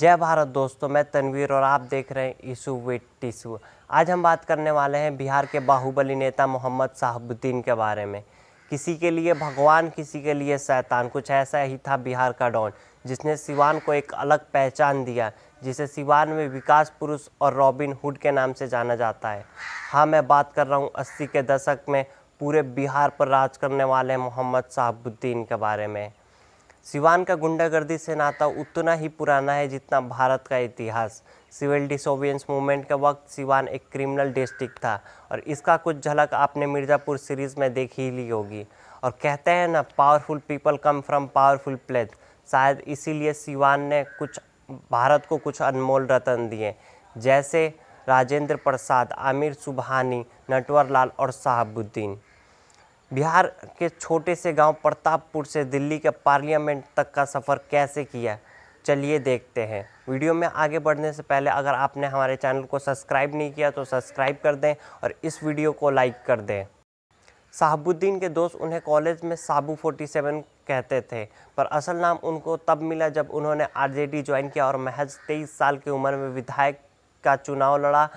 जय भारत दोस्तों मैं तनवीर और आप देख रहे हैं ईशू विट टीसू आज हम बात करने वाले हैं बिहार के बाहुबली नेता मोहम्मद साहबुद्दीन के बारे में किसी के लिए भगवान किसी के लिए शैतान कुछ ऐसा ही था बिहार का डॉन जिसने सिवान को एक अलग पहचान दिया जिसे सिवान में विकास पुरुष और रॉबिन हुड के नाम से जाना जाता है हाँ मैं बात कर रहा हूँ अस्सी के दशक में पूरे बिहार पर राज करने वाले मोहम्मद साहबुद्दीन के बारे में सिवान का गुंडागर्दी से नाता उतना ही पुराना है जितना भारत का इतिहास सिविल डिसोबियंस मूवमेंट के वक्त सिवान एक क्रिमिनल डिस्ट्रिक्ट था और इसका कुछ झलक आपने मिर्ज़ापुर सीरीज़ में देख ही ली होगी और कहते हैं ना powerful people come from powerful place शायद इसीलिए सिवान ने कुछ भारत को कुछ अनमोल रतन दिए जैसे राजेंद्र प्रसाद आमिर सुबहानी नटवर लाल और साहबुद्दीन बिहार के छोटे से गांव प्रतापपुर से दिल्ली के पार्लियामेंट तक का सफ़र कैसे किया चलिए देखते हैं वीडियो में आगे बढ़ने से पहले अगर आपने हमारे चैनल को सब्सक्राइब नहीं किया तो सब्सक्राइब कर दें और इस वीडियो को लाइक कर दें साहबुद्दीन के दोस्त उन्हें कॉलेज में साबू 47 कहते थे पर असल नाम उनको तब मिला जब उन्होंने आरजेडी ज्वाइन किया और महज 23 साल की उम्र में विधायक का चुनाव लड़ा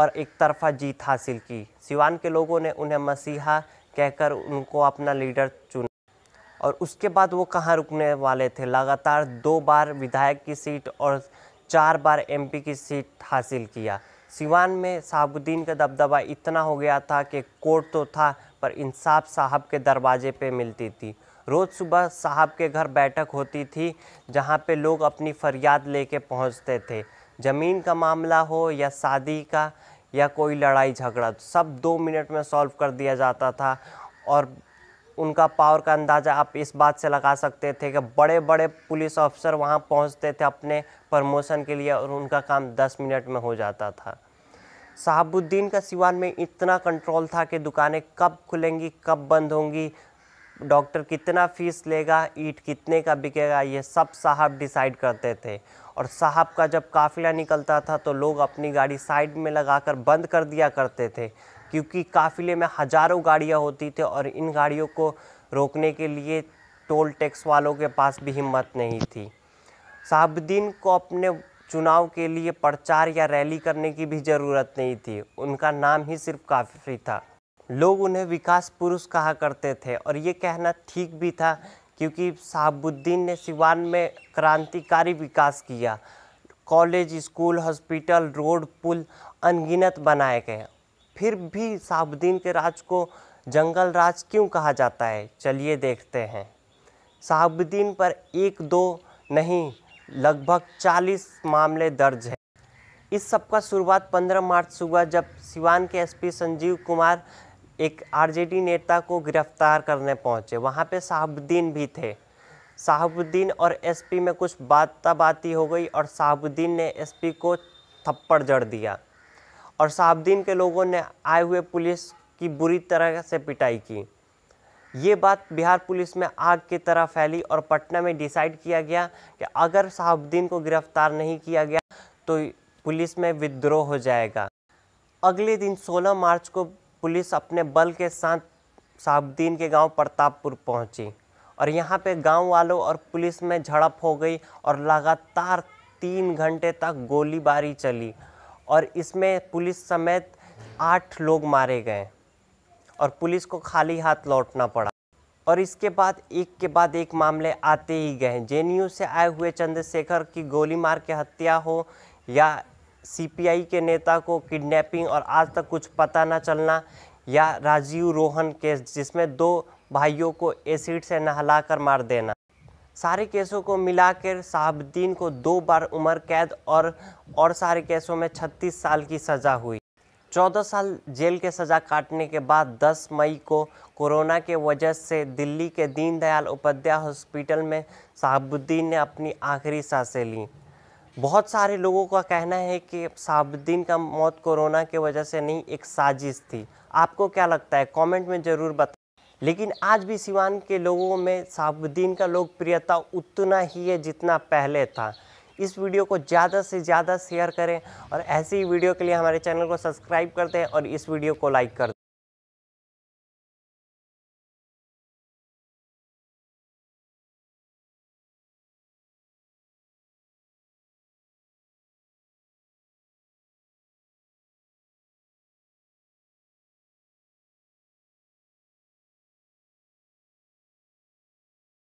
और एक तरफा जीत हासिल की सिवान के लोगों ने उन्हें मसीहा कहकर उनको अपना लीडर चुना और उसके बाद वो कहाँ रुकने वाले थे लगातार दो बार विधायक की सीट और चार बार एमपी की सीट हासिल किया सिवान में साहबुद्दीन का दबदबा इतना हो गया था कि कोर्ट तो था पर इंसाफ साहब के दरवाजे पे मिलती थी रोज़ सुबह साहब के घर बैठक होती थी जहाँ पे लोग अपनी फरियाद लेके पहुँचते थे ज़मीन का मामला हो या शादी का या कोई लड़ाई झगड़ा सब दो मिनट में सॉल्व कर दिया जाता था और उनका पावर का अंदाज़ा आप इस बात से लगा सकते थे कि बड़े बड़े पुलिस ऑफिसर वहाँ पहुँचते थे अपने प्रमोशन के लिए और उनका काम दस मिनट में हो जाता था साहबुद्दीन का सिवान में इतना कंट्रोल था कि दुकानें कब खुलेंगी कब बंद होंगी डॉक्टर कितना फीस लेगा ईट कितने का बिकेगा ये सब साहब डिसाइड करते थे और साहब का जब काफ़िला निकलता था तो लोग अपनी गाड़ी साइड में लगाकर बंद कर दिया करते थे क्योंकि काफ़िले में हज़ारों गाड़ियाँ होती थी और इन गाड़ियों को रोकने के लिए टोल टैक्स वालों के पास भी हिम्मत नहीं थी साहबुद्दीन को अपने चुनाव के लिए प्रचार या रैली करने की भी ज़रूरत नहीं थी उनका नाम ही सिर्फ काफ़ी था लोग उन्हें विकास पुरुष कहा करते थे और ये कहना ठीक भी था क्योंकि साहबुद्दीन ने सिवान में क्रांतिकारी विकास किया कॉलेज स्कूल हॉस्पिटल रोड पुल अनगिनत बनाए गए फिर भी साहबुद्दीन के राज को जंगल राज क्यों कहा जाता है चलिए देखते हैं साहबुद्दीन पर एक दो नहीं लगभग 40 मामले दर्ज हैं इस सब का शुरुआत 15 मार्च सुबह जब सिवान के एसपी संजीव कुमार एक आरजेडी नेता को गिरफ्तार करने पहुंचे वहाँ पे साहबुद्दीन भी थे साहबुद्दीन और एसपी में कुछ बाती हो गई और साहबुद्दीन ने एसपी को थप्पड़ जड़ दिया और साहबुद्दीन के लोगों ने आए हुए पुलिस की बुरी तरह से पिटाई की ये बात बिहार पुलिस में आग की तरह फैली और पटना में डिसाइड किया गया कि अगर साहबुद्दीन को गिरफ्तार नहीं किया गया तो पुलिस में विद्रोह हो जाएगा अगले दिन 16 मार्च को पुलिस अपने बल के साथ साहबुद्दीन के गांव प्रतापपुर पहुंची और यहां पे गांव वालों और पुलिस में झड़प हो गई और लगातार तीन घंटे तक गोलीबारी चली और इसमें पुलिस समेत आठ लोग मारे गए और पुलिस को खाली हाथ लौटना पड़ा और इसके बाद एक के बाद एक मामले आते ही गए जे से आए हुए चंद्रशेखर की गोली मार के हत्या हो या सीपीआई के नेता को किडनैपिंग और आज तक कुछ पता ना चलना या राजीव रोहन केस जिसमें दो भाइयों को एसिड से नहलाकर मार देना सारे केसों को मिलाकर साहबुद्दीन को दो बार उम्र कैद और और सारे केसों में 36 साल की सज़ा हुई 14 साल जेल के सज़ा काटने के बाद 10 मई को कोरोना के वजह से दिल्ली के दीनदयाल उपाध्याय हॉस्पिटल में साहबुद्दीन ने अपनी आखिरी सांसें लीं बहुत सारे लोगों का कहना है कि साबुद्दीन का मौत कोरोना के वजह से नहीं एक साजिश थी आपको क्या लगता है कमेंट में ज़रूर बता लेकिन आज भी सिवान के लोगों में साबुद्दीन का लोकप्रियता उतना ही है जितना पहले था इस वीडियो को ज़्यादा से ज़्यादा शेयर करें और ऐसी वीडियो के लिए हमारे चैनल को सब्सक्राइब कर दें और इस वीडियो को लाइक कर